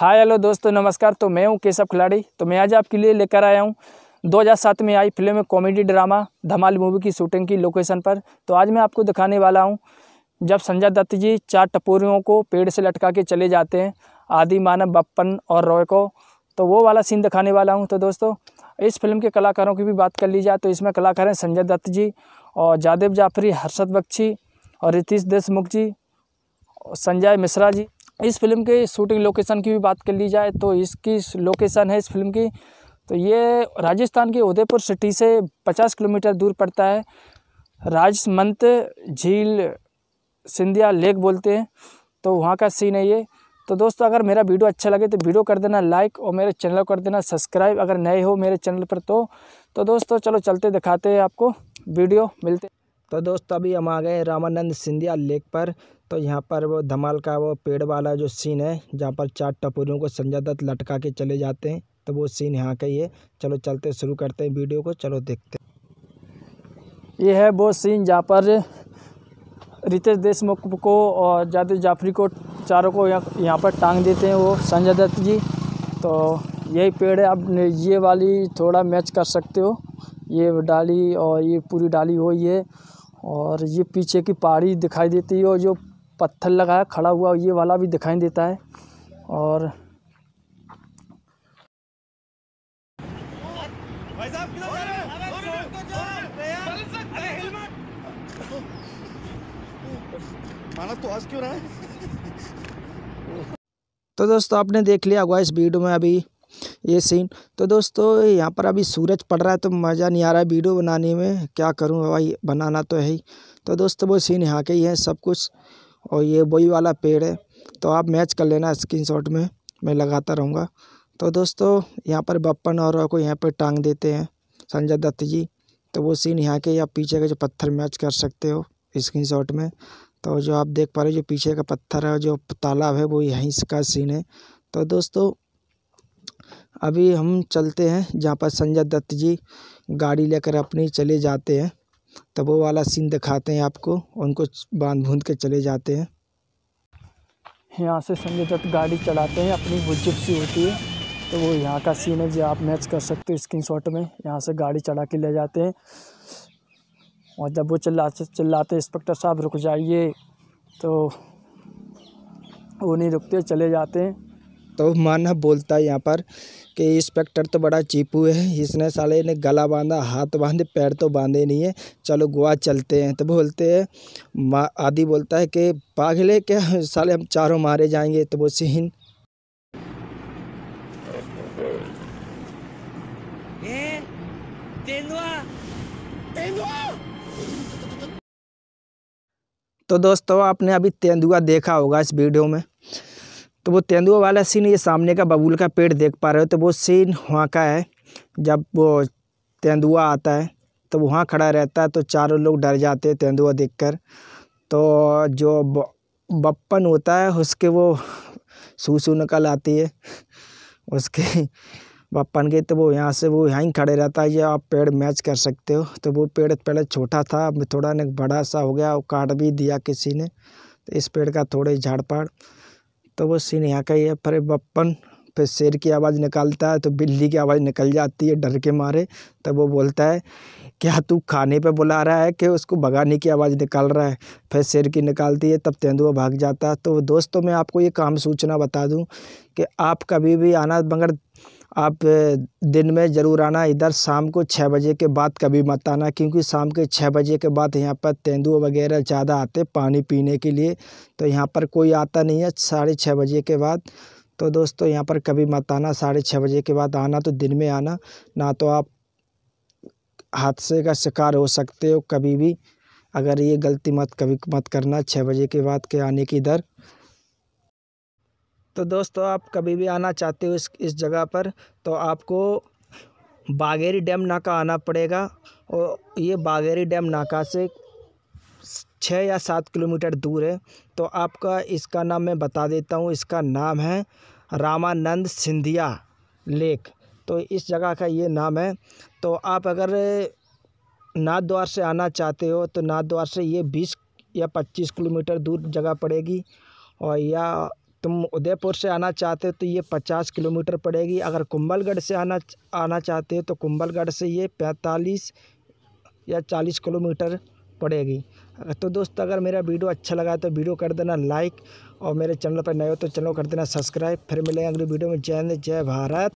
hi hello दोस्तों नमस्कार तो मैं हूं केशव खिलाड़ी तो मैं आज आपके लिए लेकर आया हूं 2007 में आई film comedy drama Dhamaal movie की शूटिंग की लोकेशन पर तो आज मैं आपको दिखाने वाला हूं जब संजय दत्त जी चार टपोरियों को पेड़ से लटका के चले जाते हैं आदि मानव बप्पन और रॉय को तो वो वाला सीन दिखाने वाला हूँ तो दोस्तों इस फिल्म के कलाकारों की भी बात कर ली जाए तो इसमें कलाकार हैं संजय दत्त जी और जादेव जाफरी हर्षद बख्शी और रितीश देशमुख जी संजय मिश्रा जी इस फिल्म के शूटिंग लोकेशन की भी बात कर ली जाए तो इसकी लोकेशन है इस फिल्म की तो ये राजस्थान के उदयपुर सिटी से पचास किलोमीटर दूर पड़ता है राजसमंत झील सिंधिया लेक बोलते हैं तो वहाँ का सीन है ये तो दोस्तों अगर मेरा वीडियो अच्छा लगे तो वीडियो कर देना लाइक और मेरे चैनल कर देना सब्सक्राइब अगर नए हो मेरे चैनल पर तो तो दोस्तों चलो चलते दिखाते हैं आपको वीडियो मिलते तो दोस्तों अभी हम आ गए रामानंद सिंधिया लेक पर तो यहाँ पर वो धमाल का वो पेड़ वाला जो सीन है जहाँ पर चार टपोरियों को संजय दत्त लटका के चले जाते हैं तो वो सीन यहाँ का ही है चलो चलते शुरू करते हैं वीडियो को चलो देखते हैं ये है वो सीन जहाँ पर रितेश देशमुख को और जादू जाफरी को चारों को यहाँ पर टांग देते हैं वो संजय दत्त जी तो यही पेड़ है आप ये वाली थोड़ा मैच कर सकते हो ये डाली और ये पूरी डाली हो ये और ये पीछे की पहाड़ी दिखाई देती है और जो पत्थर है खड़ा हुआ ये वाला भी दिखाई देता है और तो दोस्तों आपने देख लिया होगा इस वीडियो में अभी ये सीन तो दोस्तों यहाँ पर अभी सूरज पड़ रहा है तो मज़ा नहीं आ रहा है वीडियो बनाने में क्या करूँ भाई बनाना तो है ही तो दोस्तों वो सीन यहाँ के ही है सब कुछ और ये वही वाला पेड़ है तो आप मैच कर लेना शॉट में मैं लगाता रहूँगा तो दोस्तों यहाँ पर बप्पन और को यहाँ पर टांग देते हैं संजय दत्त जी तो वो सीन यहाँ के या पीछे का जो पत्थर मैच कर सकते हो स्क्रीन शॉट में तो जो आप देख पा रहे हो जो पीछे का पत्थर है जो तालाब है वो यहीं का सीन है तो दोस्तों अभी हम चलते हैं जहाँ पर संजय दत्त जी गाड़ी लेकर अपनी चले जाते हैं तब वो वाला सीन दिखाते हैं आपको उनको बांध भूंद के चले जाते हैं यहाँ से संजय दत्त गाड़ी चलाते हैं अपनी बुजुर्ग सी होती है तो वो यहाँ का सीन है जो आप मैच कर सकते हो शॉट में यहाँ से गाड़ी चढ़ा के ले जाते हैं और जब वो चिल्ला चिल्लाते इंस्पेक्टर साहब रुक जाइए तो वो नहीं रुकते चले जाते हैं तो माना बोलता है यहाँ पर कि इंस्पेक्टर तो बड़ा चीपू है इसने साले ने गला बांधा हाथ बांधे पैर तो बांधे नहीं है चलो गोवा चलते हैं तो बोलते हैं आदि बोलता है कि पागले क्या साले हम चारों मारे जाएंगे तो वो सिन तो दोस्तों आपने अभी तेंदुआ देखा होगा इस वीडियो में तो वो तेंदुआ वाला सीन ये सामने का बबूल का पेड़ देख पा रहे हो तो वो सीन वहाँ का है जब वो तेंदुआ आता है तो वहाँ खड़ा रहता है तो चारों लोग डर जाते हैं तेंदुआ कर तो जो बप्पन होता है उसके वो सू सू निकल आती है उसके बप्पन के तो वो यहाँ से वो ही खड़े रहता है ये आप पेड़ मैच कर सकते हो तो वो पेड़ पहले छोटा था अब थोड़ा ना बड़ा सा हो गया और काट भी दिया किसी ने तो इस पेड़ का थोड़े झाड़ पाड़ तो वो सीन यहाँ का ही है अरे बप्पन फिर शेर की आवाज़ निकालता है तो बिल्ली की आवाज़ निकल जाती है डर के मारे तब वो बोलता है क्या तू खाने पे बुला रहा है कि उसको भगाने की आवाज़ निकाल रहा है फिर शेर की निकालती है तब तेंदुआ भाग जाता है तो दोस्तों मैं आपको ये काम सूचना बता दूं कि आप कभी भी आना मगर आप दिन में ज़रूर आना इधर शाम को छः बजे के बाद कभी मत आना क्योंकि शाम के छः बजे के बाद यहाँ पर तेंदुआ वगैरह ज़्यादा आते पानी पीने के लिए तो यहाँ पर कोई आता नहीं है साढ़े छः बजे के बाद तो दोस्तों यहाँ पर कभी मत आना साढ़े छः बजे के बाद आना तो दिन में आना ना तो आप हादसे का शिकार हो सकते हो कभी भी अगर ये गलती मत कभी मत करना छः बजे के बाद के आने की दर तो दोस्तों आप कभी भी आना चाहते हो इस इस जगह पर तो आपको बागेरी डैम नाका आना पड़ेगा और ये बागेरी डैम नाका से छः या सात किलोमीटर दूर है तो आपका इसका नाम मैं बता देता हूँ इसका नाम है रामानंद सिंधिया लेक तो इस जगह का ये नाम है तो आप अगर नाथ द्वार से आना चाहते हो तो नाथ द्वार से ये बीस या पच्चीस किलोमीटर दूर जगह पड़ेगी और या तुम उदयपुर से आना चाहते हो तो ये पचास किलोमीटर पड़ेगी अगर कुंभलगढ़ से आना आना चाहते हो तो कुंभलगढ़ से ये पैंतालीस या चालीस किलोमीटर पड़ेगी तो दोस्त अगर मेरा वीडियो अच्छा लगा तो वीडियो कर देना लाइक और मेरे चैनल पर नए हो तो चैनल कर देना सब्सक्राइब फिर मिलेंगे अगली वीडियो में जय हिंद जय भारत